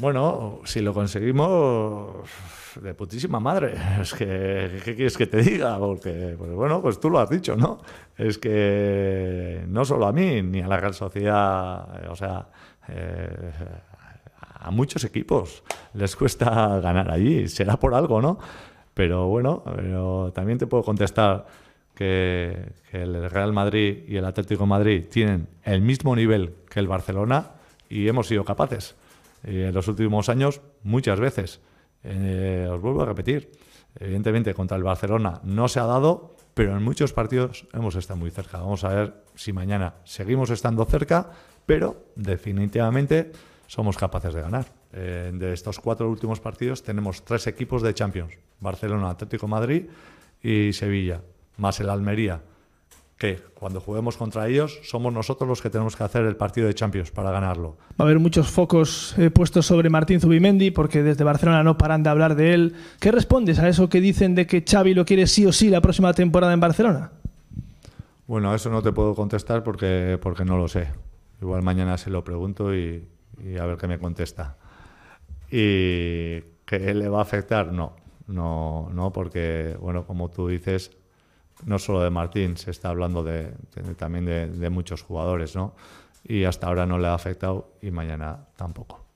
Bueno, si lo conseguimos, de putísima madre. Es que, ¿qué quieres que te diga? Porque, pues bueno, pues tú lo has dicho, ¿no? Es que no solo a mí, ni a la Real sociedad, eh, o sea, eh, a muchos equipos les cuesta ganar allí. Será por algo, ¿no? Pero bueno, también te puedo contestar que, el Real Madrid y el Atlético Madrid tienen el mismo nivel que el Barcelona y hemos sido capaces. Eh, en los últimos años muchas veces. Eh, os vuelvo a repetir, evidentemente contra el Barcelona no se ha dado, pero en muchos partidos hemos estado muy cerca. Vamos a ver si mañana seguimos estando cerca, pero definitivamente somos capaces de ganar. Eh, de estos cuatro últimos partidos tenemos tres equipos de Champions, Barcelona, Atlético Madrid y Sevilla, más el Almería que cuando juguemos contra ellos somos nosotros los que tenemos que hacer el partido de Champions para ganarlo. Va a haber muchos focos eh, puestos sobre Martín Zubimendi porque desde Barcelona no paran de hablar de él. ¿Qué respondes a eso que dicen de que Xavi lo quiere sí o sí la próxima temporada en Barcelona? Bueno, eso no te puedo contestar porque, porque no lo sé. Igual mañana se lo pregunto y, y a ver qué me contesta. ¿Y que le va a afectar? No, no, no, porque, bueno, como tú dices, no solo de Martín, se está hablando de, también de, de muchos jugadores, ¿no? Y hasta ahora no le ha afectado y mañana tampoco.